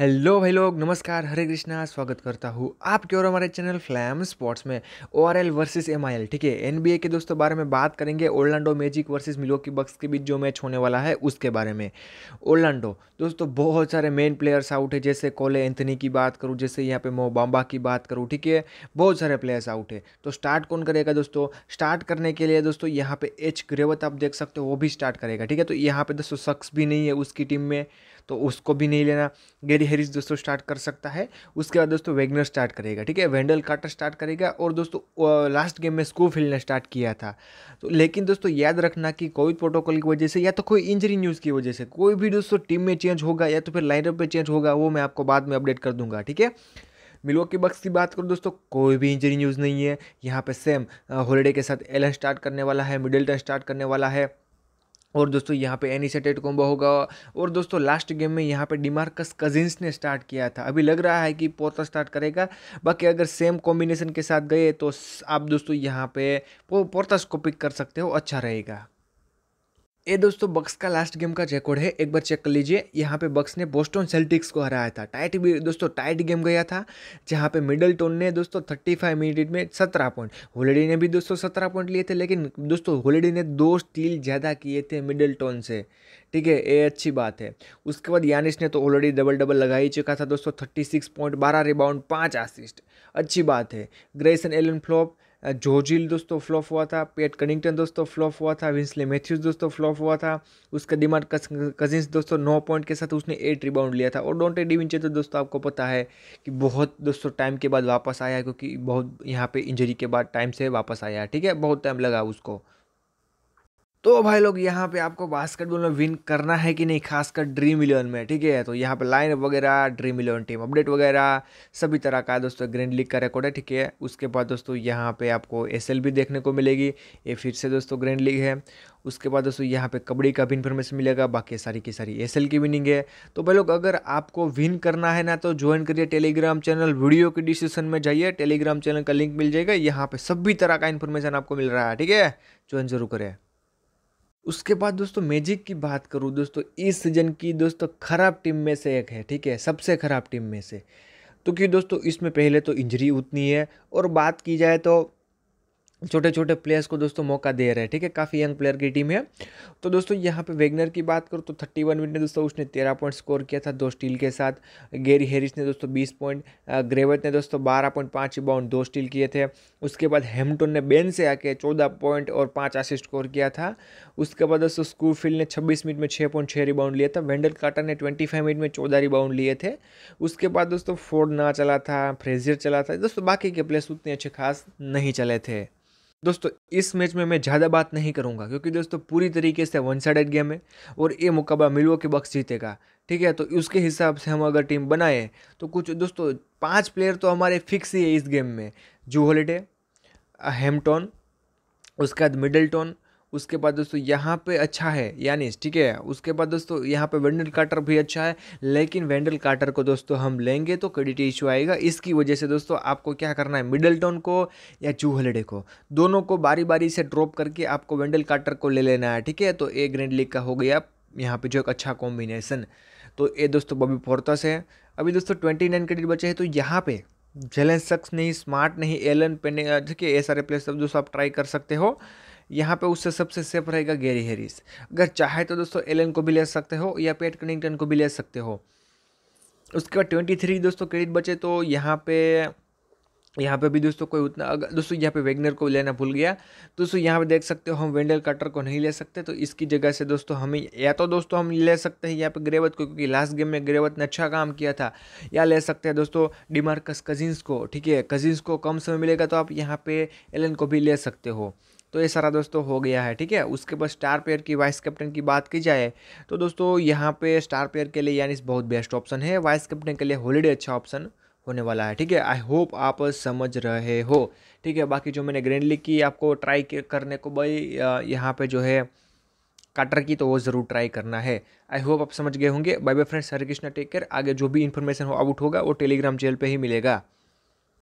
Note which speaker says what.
Speaker 1: hello भाई लोग नमस्कार हरे कृष्णा स्वागत करता हूँ आपके और हमारे चैनल फ्लैम स्पोर्ट्स में O R L versus M I L ठीक है एन बी ए के दोस्तों बारे में बात करेंगे ओलांडो मैजिक वर्सेज मिलो की बक्स के बीच जो मैच होने वाला है उसके बारे में ओलांडो दोस्तों बहुत सारे मेन प्लेयर्स आउट है जैसे कोले एंथनी की बात करूँ जैसे यहाँ पे मोबाम्बा की बात करूँ ठीक है बहुत सारे प्लेयर्स आउट है तो स्टार्ट कौन करेगा दोस्तों स्टार्ट करने के लिए दोस्तों यहाँ पे एच ग्रेवत आप देख सकते हो वो भी स्टार्ट करेगा ठीक है तो यहाँ पे दोस्तों शख्स भी नहीं है उसकी टीम में तो उसको भी नहीं लेना गेरी हैरिस दोस्तों स्टार्ट कर सकता है उसके बाद दोस्तों वेगनर स्टार्ट करेगा ठीक है वेंडल कार्टर स्टार्ट करेगा और दोस्तों लास्ट गेम में स्कोफिल ने स्टार्ट किया था तो लेकिन दोस्तों याद रखना कि कोविड प्रोटोकॉल की वजह से या तो कोई इंजरी न्यूज़ की वजह से कोई भी दोस्तों टीम में चेंज होगा या तो फिर लाइनअप में चेंज होगा वो मैं आपको बाद में अपडेट कर दूंगा ठीक है मिलो के बक्स की बात करूँ दोस्तों कोई भी इंजरी न्यूज़ नहीं है यहाँ पे सेम हॉलीडे के साथ एलन स्टार्ट करने वाला है मिडिल स्टार्ट करने वाला है और दोस्तों यहाँ पे एनिसेटेड कॉम्बो होगा और दोस्तों लास्ट गेम में यहाँ पे डिमार्कस कजिन्स ने स्टार्ट किया था अभी लग रहा है कि पोता स्टार्ट करेगा बाकी अगर सेम कॉम्बिनेशन के साथ गए तो आप दोस्तों यहाँ पे पोर्तास को पिक कर सकते हो अच्छा रहेगा ये दोस्तों बक्स का लास्ट गेम का रिकॉर्ड है एक बार चेक कर लीजिए यहाँ पे बक्स ने बोस्टन सेल्टिक्स को हराया था टाइट भी दोस्तों टाइट गेम गया था जहाँ पे मिडल टोन ने दोस्तों 35 मिनट में 17 पॉइंट होलीडी ने भी दोस्तों 17 पॉइंट लिए थे लेकिन दोस्तों होलीडी ने दो स्टील ज़्यादा किए थे मिडल टोन से ठीक है ये अच्छी बात है उसके बाद यानिस ने तो ऑलरेडी डबल डबल लगा ही चुका था दोस्तों थर्टी पॉइंट बारह रिबाउंड पाँच असिस्ट अच्छी बात है ग्रेसन एलन फ्लॉप जोजिल दोस्तों फ्लॉप हुआ था पेट कनिंगटन दोस्तों फ्लॉप हुआ था विंसले मैथ्यूज दोस्तों फ्लॉप हुआ था उसका डिमांड कजिन्स दोस्तों नौ पॉइंट के साथ उसने एट रिबाउंड लिया था और डोंटे डिविंचे तो दोस्तों आपको पता है कि बहुत दोस्तों टाइम के बाद वापस आया क्योंकि बहुत यहाँ पे इंजरी के बाद टाइम से वापस आया ठीक है बहुत टाइम लगा उसको तो भाई लोग यहाँ पे आपको बास्केटबॉल में विन करना है कि नहीं खासकर ड्रीम इलेवन में ठीक है तो यहाँ पे लाइन वगैरह ड्रीम इलेवन टीम अपडेट वगैरह सभी तरह का दोस्तों ग्रैंड लीग का रिकॉर्ड है ठीक है उसके बाद दोस्तों यहाँ पे आपको एस भी देखने को मिलेगी ये फिर से दोस्तों ग्रैंड लीग है उसके बाद दोस्तों यहाँ पे कबड्डी का भी इन्फॉर्मेशन मिलेगा बाकी सारी की सारी एस की विनिंग है तो भाई लोग अगर आपको विन करना है ना तो ज्वाइन करिए टेलीग्राम चैनल वीडियो के डिस्क्रिप्शन में जाइए टेलीग्राम चैनल का लिंक मिल जाएगा यहाँ पे सभी तरह का इन्फॉर्मेशन आपको मिल रहा है ठीक है ज्वाइन जरूर करें उसके बाद दोस्तों मैजिक की बात करूँ दोस्तों इस सीजन की दोस्तों ख़राब टीम में से एक है ठीक है सबसे ख़राब टीम में से तो क्योंकि दोस्तों इसमें पहले तो इंजरी उतनी है और बात की जाए तो छोटे छोटे प्लेयर्स को दोस्तों मौका दे रहे हैं ठीक है काफ़ी यंग प्लेयर की टीम है तो दोस्तों यहाँ पे वेगनर की बात करूँ तो थर्टी वन मिनट में दोस्तों उसने तेरह पॉइंट स्कोर किया था दो स्टील के साथ गेरी हेरिस ने दोस्तों बीस पॉइंट ग्रेवेट ने दोस्तों बारह पॉइंट पाँच बाउंड दो स्टील किए थे उसके बाद हेमटोन ने बेन से आके चौदह पॉइंट और पाँच असिस्ट स्कोर किया था उसके बाद दोस्तों स्कूफील्ड ने छब्बीस मिनट में छः पॉइंट छः रिबाउंड लिया था वेंडल काटर ने ट्वेंटी फाइव मिनट में चौदह रिबाउंड लिए थे उसके बाद दोस्तों फोर्ड ना चला था फ्रेजियर चला था दोस्तों बाकी के प्लेयर्स उतने अच्छे खास नहीं चले थे दोस्तों इस मैच में मैं ज़्यादा बात नहीं करूँगा क्योंकि दोस्तों पूरी तरीके से वन साइडेड गेम है और ये मुकाबला मिलवो के बक्स जीतेगा ठीक है तो उसके हिसाब से हम अगर टीम बनाए तो कुछ दोस्तों पांच प्लेयर तो हमारे फिक्स ही है इस गेम में जू हॉलीडे हेमटोन उसके बाद मिडल टोन उसके बाद दोस्तों यहाँ पे अच्छा है यानी ठीक है उसके बाद दोस्तों यहाँ पे वेंडल काटर भी अच्छा है लेकिन वेंडल काटर को दोस्तों हम लेंगे तो क्रेडिट इशू आएगा इसकी वजह से दोस्तों आपको क्या करना है टोन को या चूहलडे को दोनों को बारी बारी से ड्रॉप करके आपको वेंडल काटर को ले लेना है ठीक है तो ए ग्रेंड लीग का हो गया यहाँ पर जो एक अच्छा कॉम्बिनेशन तो ये दोस्तों बबी फोर्तस है अभी दोस्तों ट्वेंटी नाइन क्रेडिट बचे हैं तो यहाँ पे शख्स नहीं स्मार्ट नहीं एलन पेने ठीक है ये सारे प्लेस दोस्तों आप ट्राई कर सकते हो यहाँ पे उससे सबसे सेफ रहेगा गैरी हैरिस अगर चाहे तो दोस्तों एलन को भी ले सकते हो या पेट कनिंगटन को भी ले सकते हो उसके बाद ट्वेंटी थ्री दोस्तों क्रेडिट बचे तो यहाँ पे यहाँ पे भी दोस्तों कोई उतना अगर दोस्तों यहाँ पे वेगनर को लेना भूल गया दोस्तों यहाँ पे देख सकते हो हम वेंडल कटर को नहीं ले सकते तो इसकी जगह से दोस्तों हमें या तो दोस्तों हम ले सकते हैं यहाँ पे ग्रेवत को क्योंकि लास्ट गेम में ग्रेवत ने अच्छा काम किया था या ले सकते हैं दोस्तों डिमार्कस कजिन्स को ठीक है कजिन्स को कम समय मिलेगा तो आप यहाँ पे एलन को भी ले सकते हो तो ये सारा दोस्तों हो गया है ठीक है उसके बाद स्टार प्लेयर की वाइस कैप्टन की बात की जाए तो दोस्तों यहाँ पे स्टार प्लेयर के लिए यानी बहुत बेस्ट ऑप्शन है वाइस कैप्टन के लिए हॉलीडे अच्छा ऑप्शन होने वाला है ठीक है आई होप आप समझ रहे हो ठीक है बाकी जो मैंने ग्रैंड लीग की आपको ट्राई करने को भाई यहाँ पे जो है काटर की तो वो ज़रूर ट्राई करना है आई होप आप समझ गए होंगे bye bye friends Hare Krishna take care आगे जो भी इन्फॉर्मेशन हो आउट होगा वो टेलीग्राम चैनल पर ही मिलेगा